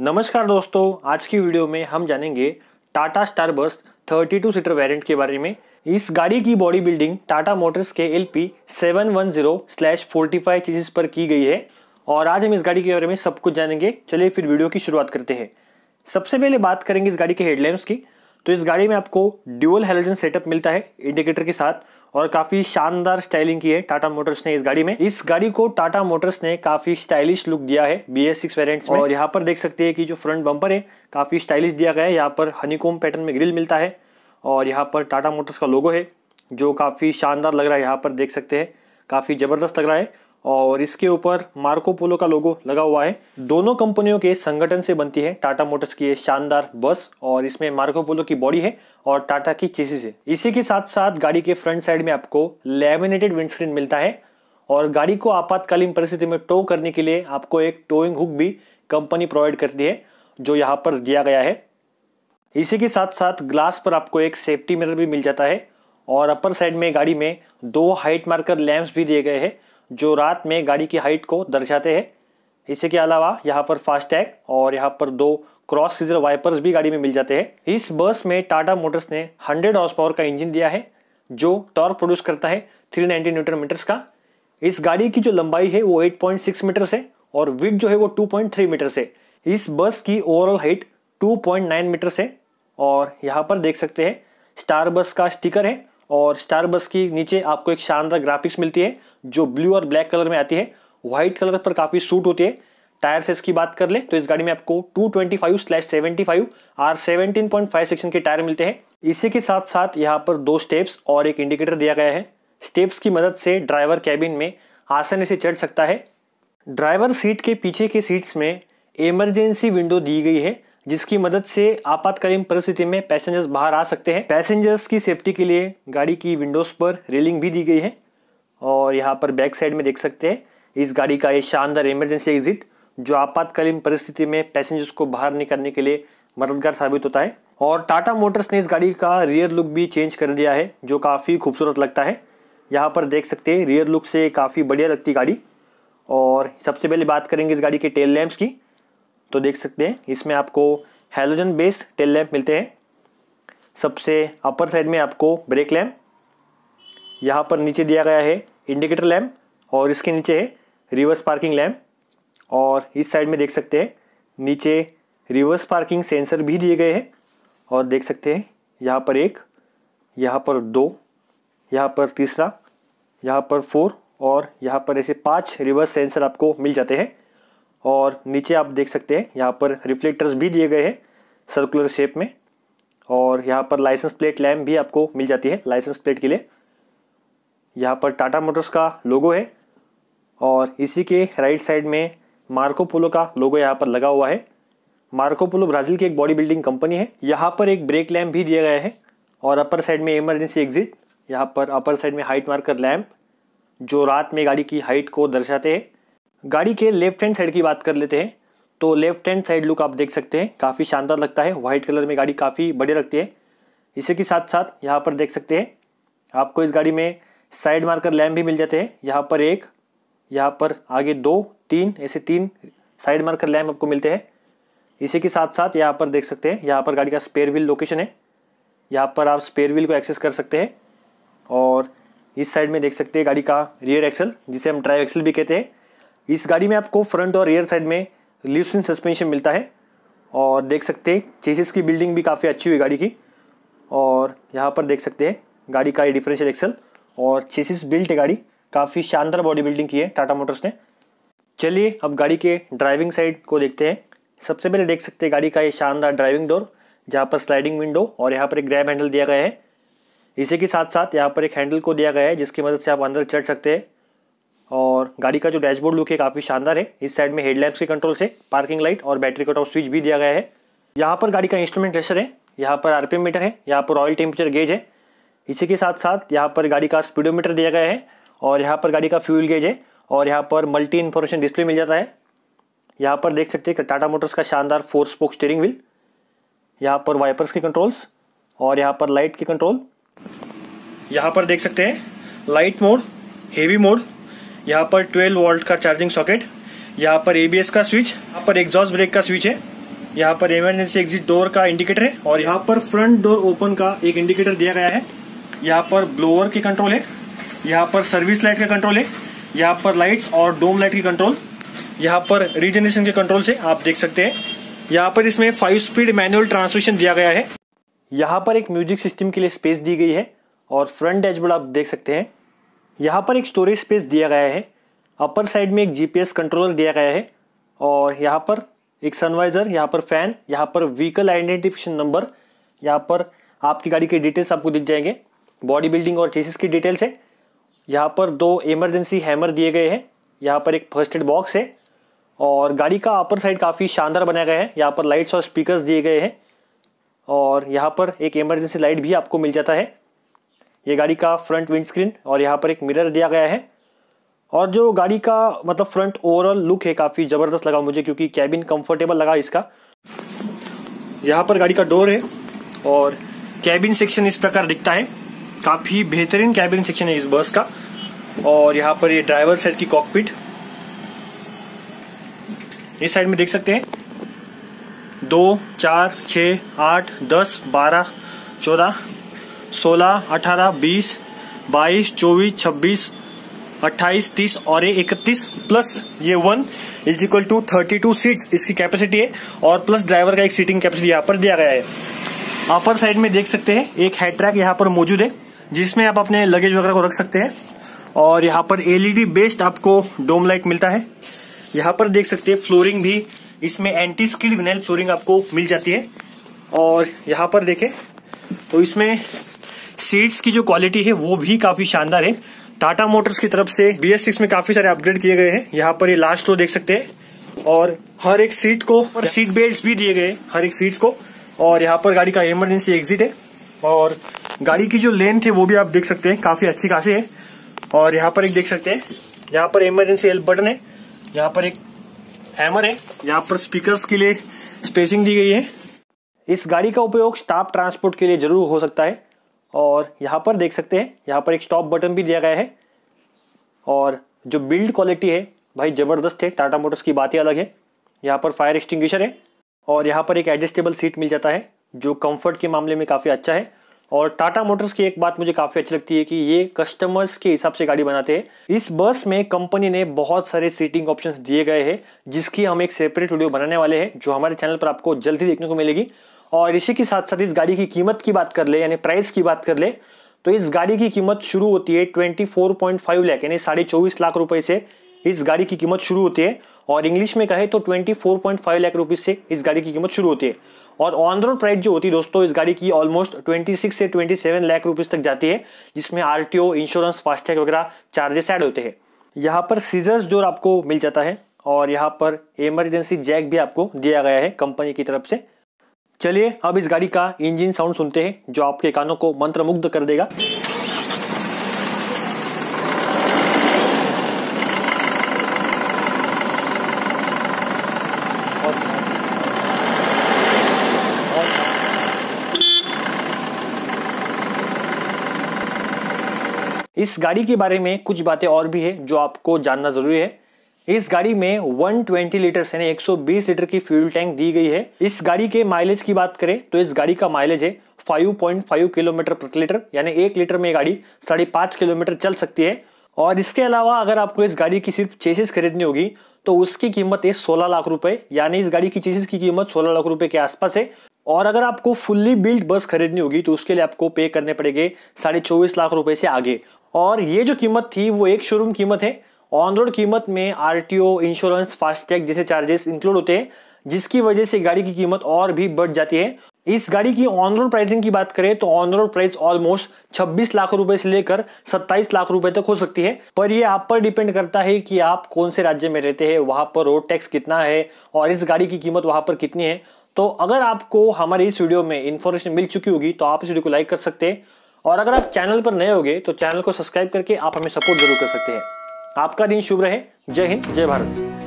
नमस्कार दोस्तों आज की वीडियो में हम जानेंगे टाटा स्टार बस 32 सीटर वेरिएंट के बारे में इस गाड़ी की बॉडी बिल्डिंग टाटा मोटर्स के L P seven one zero slash forty five chassis पर की गई है और आज हम इस गाड़ी के बारे में सब कुछ जानेंगे चलिए फिर वीडियो की शुरुआत करते हैं सबसे पहले बात करेंगे इस गाड़ी के हेडलाइंस की तो इस गाड़ी में आपको ड्यूअल हेलोजन सेटअप मिलता है इंडिकेटर के साथ और काफी शानदार स्टाइलिंग की है टाटा मोटर्स ने इस गाड़ी में इस गाड़ी को टाटा मोटर्स ने काफी स्टाइलिश लुक दिया है बी एस सिक्स वेरियंट और यहाँ पर देख सकते हैं कि जो फ्रंट बम्पर है काफी स्टाइलिश दिया गया है यहाँ पर हनीकोम पैटर्न में ग्रिल मिलता है और यहाँ पर टाटा मोटर्स का लोगो है जो काफी शानदार लग रहा है यहाँ पर देख सकते हैं काफी जबरदस्त लग रहा है और इसके ऊपर मार्को पोलो का लोगो लगा हुआ है दोनों कंपनियों के संगठन से बनती है टाटा मोटर्स की ये शानदार बस और इसमें मार्को पोलो की बॉडी है और टाटा की चीसी से इसी के साथ साथ गाड़ी के फ्रंट साइड में आपको लेमिनेटेड विंडस्क्रीन मिलता है और गाड़ी को आपातकालीन परिस्थिति में टो करने के लिए आपको एक टोइंग हुक भी कंपनी प्रोवाइड करती है जो यहाँ पर दिया गया है इसी के साथ साथ ग्लास पर आपको एक सेफ्टी मिरर भी मिल जाता है और अपर साइड में गाड़ी में दो हाइट मार्कर लैंप्स भी दिए गए हैं जो रात में गाड़ी की हाइट को दर्शाते हैं इसी के अलावा यहाँ पर फास्टैग और यहाँ पर दो क्रॉस सीजर वाइपर्स भी गाड़ी में मिल जाते हैं इस बस में टाटा मोटर्स ने 100 हॉर्स पावर का इंजन दिया है जो टॉर्क प्रोड्यूस करता है 390 न्यूटन मीटर्स का इस गाड़ी की जो लंबाई है वो 8.6 मीटर है और विथ जो है वो 2.3 मीटर है इस बस की ओवरऑल हाइट नाइन मीटर है और यहाँ पर देख सकते हैं स्टार बस का स्टिकर है और स्टार बस की नीचे आपको एक शानदार ग्राफिक्स मिलती है जो ब्लू और ब्लैक कलर में आती है व्हाइट कलर पर काफ़ी सूट होती है टायर सेस की बात कर ले तो इस गाड़ी में आपको 225 slash seventy five R seventeen point five section के टायर मिलते हैं इसी के साथ साथ यहाँ पर दो स्टेप्स और एक इंडिकेटर दिया गया है स्टेप्स की मदद से ड्राइवर कैबिन में आसानी से चढ़ सकता है ड्राइवर सीट के पीछे के सीट्स में इमरजेंसी विंडो दी गई है जिसकी मदद से आपातकालीन परिस्थिति में पैसेंजर्स बाहर आ सकते हैं पैसेंजर्स की सेफ्टी के लिए गाड़ी की विंडोज़ पर रेलिंग भी दी गई है और यहाँ पर बैक साइड में देख सकते हैं इस गाड़ी का ये शानदार इमरजेंसी एग्जिट जो आपातकालीन परिस्थिति में पैसेंजर्स को बाहर निकालने के लिए मददगार साबित होता है और टाटा मोटर्स ने इस गाड़ी का रियर लुक भी चेंज कर दिया है जो काफ़ी खूबसूरत लगता है यहाँ पर देख सकते हैं रियर लुक से काफ़ी बढ़िया लगती गाड़ी और सबसे पहले बात करेंगे इस गाड़ी के टेल लैम्प्स की तो देख सकते हैं इसमें आपको हेलोजन बेस टेल लैम्प मिलते हैं सबसे अपर साइड में आपको ब्रेक लैम्प यहाँ पर नीचे दिया गया है इंडिकेटर लैम्प और इसके नीचे है रिवर्स पार्किंग लैम्प और इस साइड में देख सकते हैं नीचे रिवर्स पार्किंग सेंसर भी दिए गए हैं और देख सकते हैं यहाँ पर एक यहाँ पर दो यहाँ पर तीसरा यहाँ पर फोर और यहाँ पर ऐसे पांच रिवर्स सेंसर आपको मिल जाते हैं और नीचे आप देख सकते हैं यहाँ पर रिफ्लेक्टर्स भी दिए गए हैं सर्कुलर शेप में और यहाँ पर लाइसेंस प्लेट लैम्प भी आपको मिल जाती है लाइसेंस प्लेट के लिए यहाँ पर टाटा मोटर्स का लोगो है और इसी के राइट साइड में मार्को पोलो का लोगो यहाँ पर लगा हुआ है मार्को पोलो ब्राज़ील की एक बॉडी बिल्डिंग कंपनी है यहाँ पर एक ब्रेक लैम्प भी दिया गया है और अपर साइड में इमरजेंसी एग्जिट यहाँ पर अपर साइड में हाइट मार्कर लैम्प जो रात में गाड़ी की हाइट को दर्शाते हैं गाड़ी के लेफ्ट हैंड साइड की बात कर लेते हैं तो लेफ्ट हैंड साइड लुक आप देख सकते हैं काफ़ी शानदार लगता है वाइट कलर में गाड़ी काफ़ी बढ़िया लगती है इसी के साथ साथ यहाँ पर देख सकते हैं आपको इस गाड़ी में साइड मार्कर लैम्प भी मिल जाते हैं यहाँ पर एक यहाँ पर आगे दो तीन ऐसे तीन साइड मार्कर लैम्प आपको मिलते हैं इसी के साथ साथ यहाँ पर देख सकते हैं यहाँ पर गाड़ी का स्पेयर व्हील लोकेशन है यहाँ पर आप स्पेयर व्हील को एक्सेस कर सकते हैं और इस साइड में देख सकते हैं गाड़ी का रियर एक्सल जिसे हम ड्राइव एक्सल भी कहते हैं इस गाड़ी में आपको फ्रंट और रियर साइड में लिप्सिन सस्पेंशन मिलता है और देख सकते हैं चेसिस की बिल्डिंग भी काफ़ी अच्छी हुई गाड़ी की और यहाँ पर देख सकते हैं गाड़ी का ये डिफरेंशियल एक्सल और चेसिस बिल्ट है गाड़ी काफ़ी शानदार बॉडी बिल्डिंग की है टाटा मोटर्स ने चलिए अब गाड़ी के ड्राइविंग साइड को देखते हैं सबसे पहले देख सकते हैं गाड़ी का ये शानदार ड्राइविंग डोर जहाँ पर स्लाइडिंग विंडो और यहाँ पर एक ग्रैब हैंडल दिया गया है इसी के साथ साथ यहाँ पर एक हैंडल को दिया गया है जिसकी मदद से आप अंदर चढ़ सकते हैं और गाड़ी का जो डैशबोर्ड लुक है काफ़ी शानदार है इस साइड में हेडलाइट्स के कंट्रोल से पार्किंग लाइट और बैटरी कट ऑफ स्विच भी दिया गया है यहाँ पर गाड़ी का इंस्ट्रूमेंट रेसर है यहाँ पर आरपीएम मीटर है यहाँ पर ऑयल टेम्परेचर गेज है इसी के साथ साथ यहाँ पर गाड़ी का स्पीडोमीटर दिया गया है और यहाँ पर गाड़ी का फ्यूल गेज है और यहाँ पर मल्टी इन्फॉर्मेशन डिस्प्ले मिल जाता है यहाँ पर देख सकते हैं टाटा मोटर्स का शानदार फोर स्पोक स्टेयरिंग व्हील यहाँ पर वाइपर्स के कंट्रोल्स और यहाँ पर लाइट के कंट्रोल यहाँ पर देख सकते हैं लाइट मोड हेवी मोड यहाँ पर 12 वोल्ट का चार्जिंग सॉकेट यहाँ पर एबीएस का स्विच यहाँ पर एग्जॉस्ट ब्रेक का स्विच है यहाँ पर इमरजेंसी एग्जिट डोर का इंडिकेटर है और यहाँ पर फ्रंट डोर ओपन का एक इंडिकेटर दिया गया है यहाँ पर ब्लोअर के कंट्रोल है यहाँ पर सर्विस लाइट का कंट्रोल है यहाँ पर लाइट्स और डोम लाइट की कंट्रोल यहाँ पर रीजनरेशन के कंट्रोल से आप देख सकते हैं यहाँ पर इसमें फाइव स्पीड मैनुअल ट्रांसमिशन दिया गया है यहाँ पर एक म्यूजिक सिस्टम के लिए स्पेस दी गई है और फ्रंट डैशबोर्ड आप देख सकते हैं यहाँ पर एक स्टोरेज स्पेस दिया गया है अपर साइड में एक जीपीएस कंट्रोलर दिया गया है और यहाँ पर एक सनवाइज़र यहाँ पर फ़ैन यहाँ पर व्हीकल आइडेंटिफिकेशन नंबर यहाँ पर आपकी गाड़ी के डिटेल्स आपको दिख जाएंगे बॉडी बिल्डिंग और चेसिस की डिटेल्स है यहाँ पर दो इमरजेंसी हैमर दिए गए हैं यहाँ पर एक फर्स्ट एड बॉक्स है और गाड़ी का अपर साइड काफ़ी शानदार बनाया गया है यहाँ पर लाइट्स और स्पीकर्स दिए गए हैं और यहाँ पर एक इमरजेंसी लाइट भी आपको मिल जाता है ये गाड़ी का फ्रंट विंडस्क्रीन और यहाँ पर एक मिरर दिया गया है और जो गाड़ी का मतलब फ्रंट ओवरऑल लुक है काफ़ी ज़बरदस्त लगा मुझे क्योंकि कैबिन कंफर्टेबल लगा इसका यहाँ पर गाड़ी का डोर है और कैबिन सेक्शन इस प्रकार दिखता है काफ़ी बेहतरीन कैबिन सेक्शन है इस बस का और यहाँ पर ये ड्राइवर साइड की कॉकपिट इस साइड में देख सकते हैं दो चार छ आठ दस बारह चौदह सोलह अठारह बीस बाईस चौबीस छब्बीस अट्ठाईस तीस और ये इकतीस प्लस ये one is equal to thirty two seat इसकी कैपेसिटी है और प्लस ड्राइवर का एक सीटिंग कैपेसिटी यहाँ पर दिया गया है अपर साइड में देख सकते हैं एक हेड ट्रैक यहाँ पर मौजूद है जिसमें आप अपने लगेज वगैरह को रख सकते हैं और यहाँ पर एलईडी बेस्ड e आपको डोम लाइट मिलता है यहाँ पर देख सकते हैं फ्लोरिंग भी इसमें एंटी स्किड विनाइल फ्लोरिंग आपको मिल जाती है और यहाँ पर देखें तो इसमें सीट्स की जो क्वालिटी है वो भी काफी शानदार है टाटा मोटर्स की तरफ से बी में काफी सारे अपग्रेड किए गए हैं यहाँ पर ये लास्ट तो देख सकते हैं और हर एक सीट को और सीट बेल्ट भी दिए गए हर एक सीट को और यहाँ पर गाड़ी का इमरजेंसी एग्जिट है और गाड़ी की जो लेंथ है वो भी आप देख सकते हैं काफी अच्छी खासी है और यहाँ पर एक देख सकते हैं यहाँ पर इमरजेंसी हेल्प बटन है यहाँ पर एक हैमर है यहाँ पर स्पीकर के लिए स्पेसिंग दी गई है इस गाड़ी का उपयोग स्टाफ ट्रांसपोर्ट के लिए जरूर हो सकता है और यहाँ पर देख सकते हैं यहाँ पर एक स्टॉप बटन भी दिया गया है और जो बिल्ड क्वालिटी है भाई ज़बरदस्त है टाटा मोटर्स की बात ही अलग है यहाँ पर फायर एक्सटिंग्विशर है और यहाँ पर एक एडजस्टेबल सीट मिल जाता है जो कंफर्ट के मामले में काफ़ी अच्छा है और टाटा मोटर्स की एक बात मुझे काफ़ी अच्छी लगती है कि ये कस्टमर्स के हिसाब से गाड़ी बनाते हैं इस बस में कंपनी ने बहुत सारे सीटिंग ऑप्शंस दिए गए हैं जिसकी हम एक सेपरेट वीडियो बनाने वाले हैं जो हमारे चैनल पर आपको जल्द ही देखने को मिलेगी और इसी के साथ साथ इस गाड़ी की कीमत की बात कर ले यानी प्राइस की बात कर ले तो इस गाड़ी की कीमत शुरू होती है twenty four point five lakh यानी साढ़े चौबीस लाख रुपए से इस गाड़ी की कीमत शुरू होती है और इंग्लिश में कहे तो twenty four point five lakh rupees से इस गाड़ी की कीमत शुरू होती है और ऑन रोड प्राइस जो होती है दोस्तों इस गाड़ी की ऑलमोस्ट ट्वेंटी सिक्स से ट्वेंटी सेवन लाख रुपीज़ तक जाती है जिसमें R T O insurance FASTag वगैरह चार्जेस ऐड होते हैं यहाँ पर सीजर्स जो आपको मिल जाता है और यहाँ पर इमरजेंसी जैक भी आपको दिया गया है कंपनी की तरफ से चलिए अब इस गाड़ी का इंजन साउंड सुनते हैं जो आपके कानों को मंत्रमुग्ध कर देगा इस गाड़ी के बारे में कुछ बातें और भी है जो आपको जानना जरूरी है इस गाड़ी में 120 लीटर यानी 120 लीटर की फ्यूल टैंक दी गई है इस गाड़ी के माइलेज की बात करें तो इस गाड़ी का माइलेज है 5.5 किलोमीटर प्रति लीटर यानी एक लीटर में गाड़ी साढ़े पांच किलोमीटर चल सकती है और इसके अलावा अगर आपको इस गाड़ी की सिर्फ चेसिस खरीदनी होगी तो उसकी कीमत है सोलह लाख रुपए यानी इस गाड़ी की चेसिस की कीमत सोलह लाख रुपए के आसपास है और अगर आपको फुल्ली बिल्ड बस खरीदनी होगी तो उसके लिए आपको पे करने पड़ेंगे साढ़े चौबीस लाख रुपए से आगे और ये जो कीमत थी वो एक शोरूम कीमत है ऑन रोड कीमत में आरटीओ इंश्योरेंस फास्टैग जैसे चार्जेस इंक्लूड होते हैं जिसकी वजह से गाड़ी की कीमत और भी बढ़ जाती है इस गाड़ी की ऑन रोड प्राइसिंग की बात करें तो on road price almost 26 lakh रुपए से लेकर 27 लाख रुपए तक हो सकती है पर ये आप पर डिपेंड करता है कि आप कौन से राज्य में रहते हैं वहां पर रोड टैक्स कितना है और इस गाड़ी की कीमत वहां पर कितनी है तो अगर आपको हमारे इस वीडियो में इन्फॉर्मेशन मिल चुकी होगी तो आप इस वीडियो को लाइक कर सकते हैं और अगर आप चैनल पर नए होगे तो चैनल को सब्सक्राइब करके आप हमें सपोर्ट जरूर कर सकते हैं आपका दिन शुभ रहे जय हिंद जय भारत